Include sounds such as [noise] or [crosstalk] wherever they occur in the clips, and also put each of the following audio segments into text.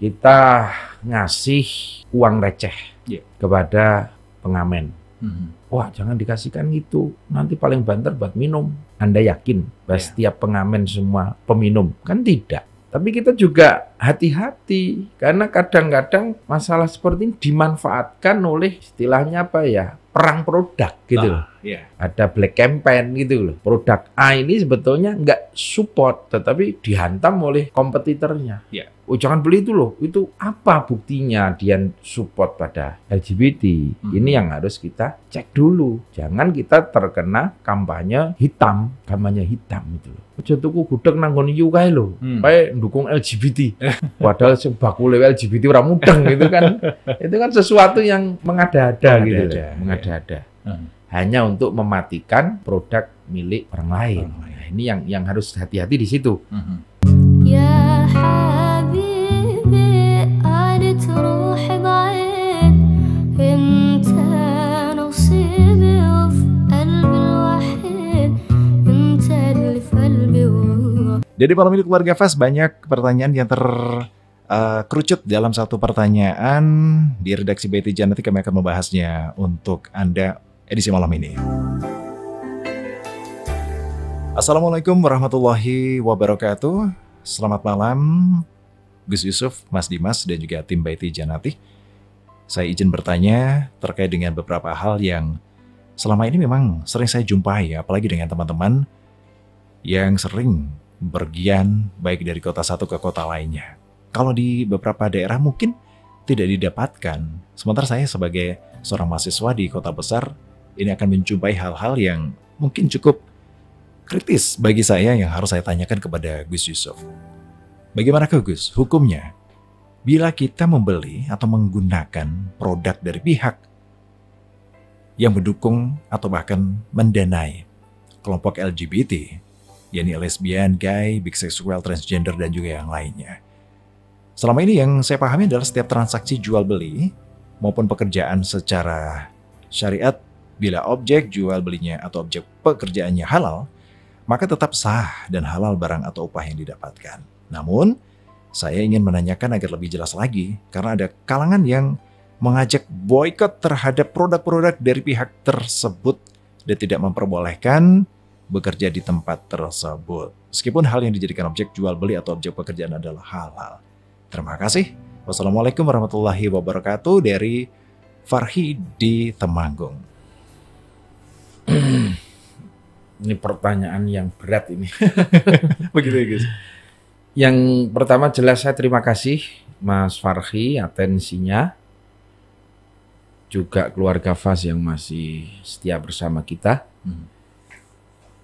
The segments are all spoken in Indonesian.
kita ngasih uang receh yeah. kepada pengamen. Hmm. Wah, jangan dikasihkan gitu. Nanti paling banter buat minum. Anda yakin bahwa yeah. setiap pengamen semua peminum? Kan tidak. Tapi kita juga hati-hati karena kadang-kadang masalah seperti ini dimanfaatkan oleh istilahnya apa ya? perang produk gitu nah, loh. Yeah. Ada black campaign gitu loh. Produk A ini sebetulnya nggak support tetapi dihantam oleh kompetitornya. Yeah. Oh jangan beli itu loh. Itu apa buktinya dia support pada LGBT? Hmm. Ini yang harus kita cek dulu. Jangan kita terkena kampanye hitam, kampanye hitam itu loh. Ojo tuku gudeg nang nggon kae lho. Hmm. Kae ndukung LGBT. [laughs] Padahal sing bakule LGBT ora mudeng gitu kan. [laughs] itu kan sesuatu yang mengada-ada gitu. mengada mengada-ada. Hmm. Hanya untuk mematikan produk milik orang lain. Orang lain. Nah, ini yang yang harus hati-hati di situ. Hmm. Ya habibi, malam ini keluarga Fas banyak pertanyaan yang ter uh, kerucut dalam satu pertanyaan di redaksi BTJ nanti kami akan membahasnya untuk Anda edisi malam ini. Assalamualaikum warahmatullahi wabarakatuh. Selamat malam Gus Yusuf, Mas Dimas, dan juga tim Baiti Janati. Saya izin bertanya terkait dengan beberapa hal yang selama ini memang sering saya jumpai, apalagi dengan teman-teman yang sering bergian baik dari kota satu ke kota lainnya kalau di beberapa daerah mungkin tidak didapatkan. Sementara saya sebagai seorang mahasiswa di kota besar, ini akan menjumpai hal-hal yang mungkin cukup kritis bagi saya yang harus saya tanyakan kepada Gus Yusuf. Bagaimana ke Gus? Hukumnya, bila kita membeli atau menggunakan produk dari pihak yang mendukung atau bahkan mendanai kelompok LGBT, yaitu lesbian, gay, bisexual, transgender, dan juga yang lainnya. Selama ini yang saya pahami adalah setiap transaksi jual beli maupun pekerjaan secara syariat bila objek jual belinya atau objek pekerjaannya halal, maka tetap sah dan halal barang atau upah yang didapatkan. Namun, saya ingin menanyakan agar lebih jelas lagi karena ada kalangan yang mengajak boykot terhadap produk-produk dari pihak tersebut dan tidak memperbolehkan bekerja di tempat tersebut. Meskipun hal yang dijadikan objek jual beli atau objek pekerjaan adalah halal. Terima kasih. Wassalamualaikum warahmatullahi wabarakatuh dari Farhi di Temanggung. [clears throat] ini pertanyaan yang berat ini. [laughs] Begitu ya, guys. Yang pertama jelas saya terima kasih Mas Farhi atensinya. Juga keluarga Fas yang masih setia bersama kita. Hmm.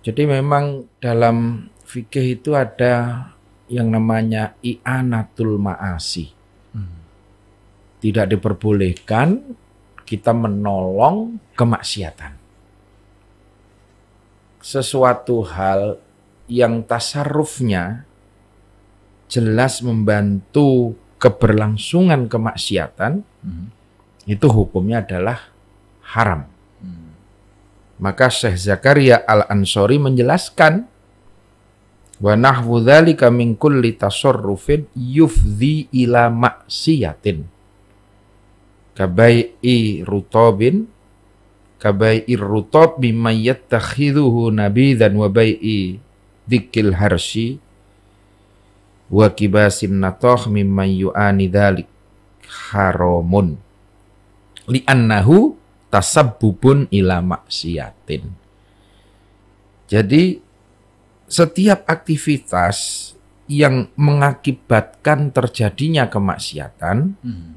Jadi memang dalam fikih itu ada yang namanya i'anatul ma'asi. Hmm. Tidak diperbolehkan kita menolong kemaksiatan. Sesuatu hal yang tasarrufnya jelas membantu keberlangsungan kemaksiatan, hmm. itu hukumnya adalah haram. Hmm. Maka Syekh Zakaria Al-Ansori menjelaskan Wa nahwu dzalika min kulli tasarrufin yufdhi ila maksiatin Kabai'i rutobin kabai'i rutab bima yattakhidhuhu nabidan wa bai'i dikil harsi wa kibasin natoh mimman yu'ani dhalik haramun li'annahu tasabbubun ila maksiatin jadi setiap aktivitas yang mengakibatkan terjadinya kemaksiatan hmm.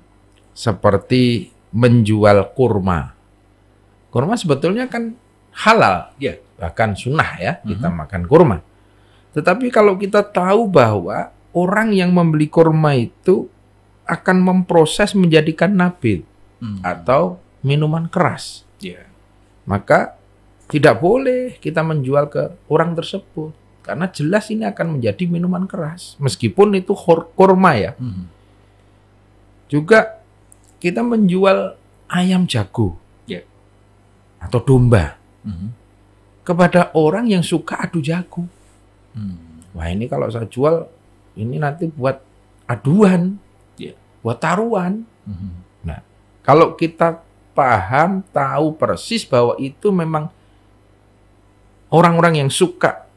seperti menjual kurma. Kurma sebetulnya kan halal, ya. bahkan sunnah ya hmm. kita makan kurma. Tetapi kalau kita tahu bahwa orang yang membeli kurma itu akan memproses menjadikan nabil hmm. atau minuman keras, Ya. maka tidak boleh kita menjual ke orang tersebut karena jelas ini akan menjadi minuman keras, meskipun itu kurma ya. Hmm. Juga kita menjual ayam jago yeah. atau domba hmm. kepada orang yang suka adu jago. Hmm. Wah ini kalau saya jual ini nanti buat aduan, yeah. buat taruhan. Hmm. Nah kalau kita paham, tahu persis bahwa itu memang orang-orang yang suka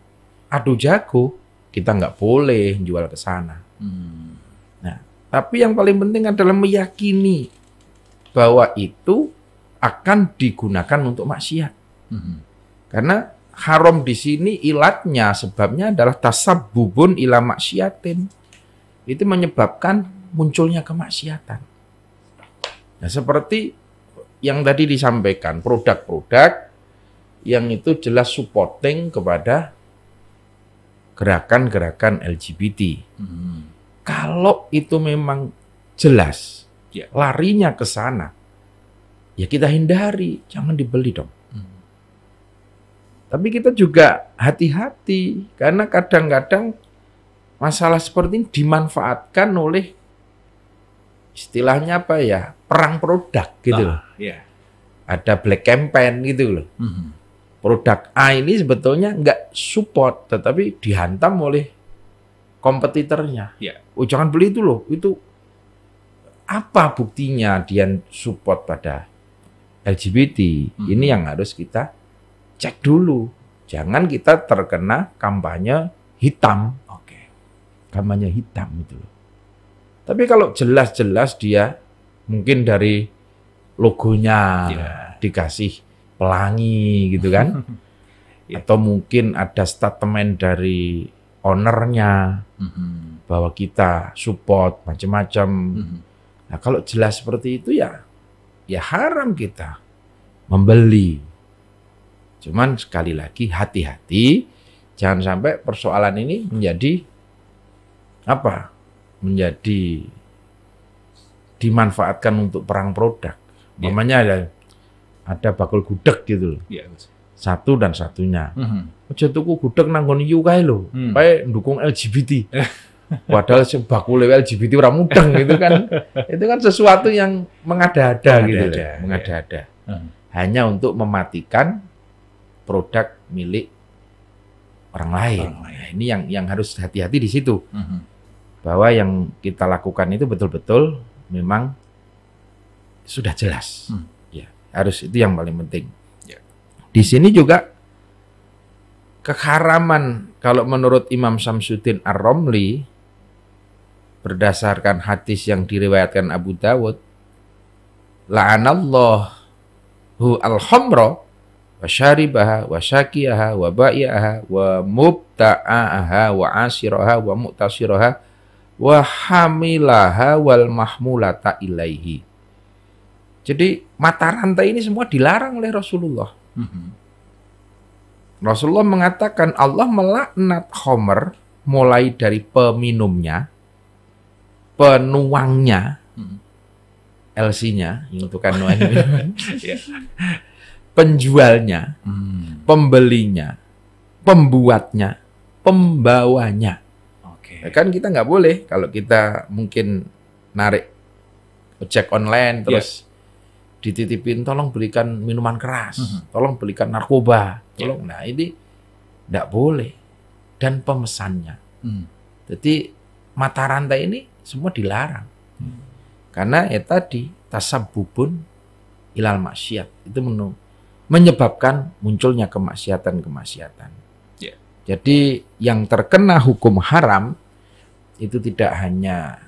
adu jago, kita nggak boleh jual ke sana. Hmm. Nah, tapi yang paling penting adalah meyakini bahwa itu akan digunakan untuk maksiat. Hmm. Karena haram di sini ilatnya sebabnya adalah tasab bubun ila maksiatin. Itu menyebabkan munculnya kemaksiatan. Nah, seperti yang tadi disampaikan, produk-produk yang itu jelas supporting kepada gerakan-gerakan LGBT. Hmm. Kalau itu memang jelas ya. larinya ke sana, ya kita hindari, jangan dibeli dong. Hmm. Tapi kita juga hati-hati karena kadang-kadang masalah seperti ini dimanfaatkan oleh istilahnya apa ya perang produk gitu ah, loh. Ya. Ada black campaign gitu loh. Hmm produk A ini sebetulnya nggak support, tetapi dihantam oleh kompetitornya. Ya. Oh jangan beli itu loh, itu apa buktinya dia support pada LGBT? Hmm. Ini yang harus kita cek dulu. Jangan kita terkena kampanye hitam. Oke. Kampanye hitam itu Tapi kalau jelas-jelas dia mungkin dari logonya ya. dikasih pelangi gitu kan [laughs] iya. atau mungkin ada statement dari ownernya mm-hmm. bahwa kita support macam-macam mm-hmm. nah kalau jelas seperti itu ya ya haram kita membeli cuman sekali lagi hati-hati jangan sampai persoalan ini menjadi apa menjadi dimanfaatkan untuk perang produk yeah. namanya ada ada bakul gudeg gitu loh. Iya, Satu dan satunya. Mm -hmm. tuku gudeg nanggon nggon IU kae lho. Mm. Kae ndukung LGBT. [laughs] Padahal bakul LGBT orang mudeng [laughs] gitu kan. Itu kan sesuatu yang mengada-ada mengada gitu Mengada-ada. Iya. Hmm. Hanya untuk mematikan produk milik orang lain. Orang lain. Nah, ini yang yang harus hati-hati di situ. Mm -hmm. Bahwa yang kita lakukan itu betul-betul memang sudah jelas. Mm harus itu yang paling penting ya. di sini juga keharaman kalau menurut Imam Samsudin Ar-Romli berdasarkan hadis yang diriwayatkan Abu Dawud hu al-khamra wa syaribaha wa syakiyaha wa ba'iyaha wa mubta'aha wa asiraha wa mu'tasiraha wa hamilaha wal mahmulata ilaihi jadi mata rantai ini semua dilarang oleh Rasulullah. Mm-hmm. Rasulullah mengatakan Allah melaknat Homer mulai dari peminumnya, penuangnya, mm-hmm. LC-nya, itu kan penjualnya, mm. pembelinya, pembuatnya, pembawanya. Okay. Ya kan kita nggak boleh kalau kita mungkin narik cek online iya. terus yeah dititipin tolong belikan minuman keras, mm -hmm. tolong belikan narkoba, ya. tolong. Yeah. Nah ini tidak boleh dan pemesannya. Mm. Jadi mata rantai ini semua dilarang mm. karena ya tadi tasabubun ilal maksiat itu menu menyebabkan munculnya kemaksiatan kemaksiatan. Yeah. Jadi yang terkena hukum haram itu tidak hanya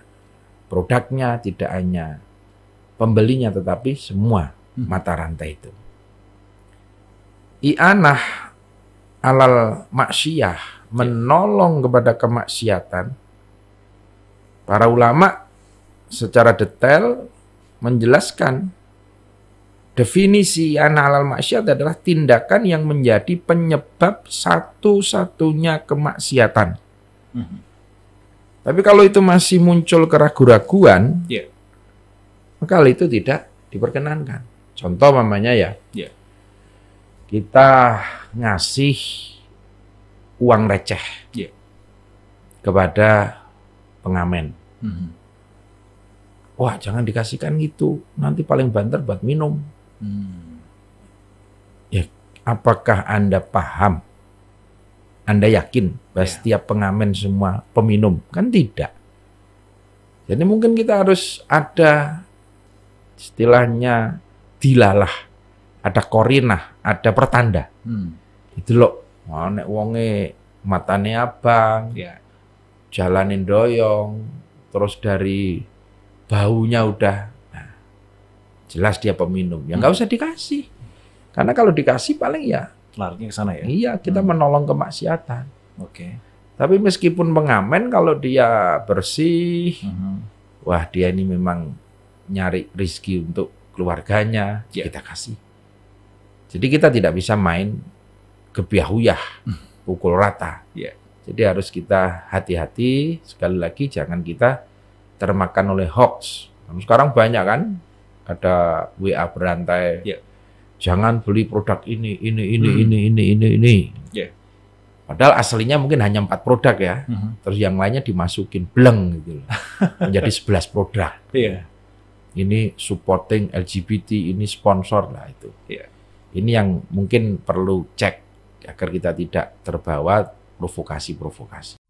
produknya, tidak hanya pembelinya tetapi semua hmm. mata rantai itu. I'anah alal maksiyah ya. menolong kepada kemaksiatan. Para ulama secara detail menjelaskan definisi i'anah alal maksiat adalah tindakan yang menjadi penyebab satu-satunya kemaksiatan. Hmm. Tapi kalau itu masih muncul keraguan-raguan, yeah maka hal itu tidak diperkenankan. Contoh mamanya ya, ya. kita ngasih uang receh ya. kepada pengamen. hmm Wah, jangan dikasihkan gitu, nanti paling banter buat minum. Hmm. Ya, apakah anda paham? Anda yakin bahwa ya. setiap pengamen semua peminum kan tidak? Jadi mungkin kita harus ada istilahnya dilalah, ada korinah, ada pertanda. Hmm. Itu loh, oh, nek wonge matane abang, ya. jalanin doyong, terus dari baunya udah nah, jelas dia peminum. Ya nggak hmm. usah dikasih, karena kalau dikasih paling ya larinya ke sana ya. Iya, kita hmm. menolong kemaksiatan. Oke. Okay. Tapi meskipun mengamen kalau dia bersih, hmm. wah dia ini memang nyari rizki untuk keluarganya, ya. kita kasih. Jadi kita tidak bisa main kebiahuyah, hmm. pukul rata. Ya. Jadi harus kita hati-hati, sekali lagi jangan kita termakan oleh hoax. Sekarang banyak kan, ada WA berantai, ya. jangan beli produk ini, ini, ini, hmm. ini, ini, ini, ini. Ya. Padahal aslinya mungkin hanya empat produk ya, uh hmm. -huh. terus yang lainnya dimasukin bleng gitu, [laughs] menjadi 11 produk. Yeah ini supporting LGBT, ini sponsor lah itu. Yeah. Ini yang mungkin perlu cek agar kita tidak terbawa provokasi-provokasi.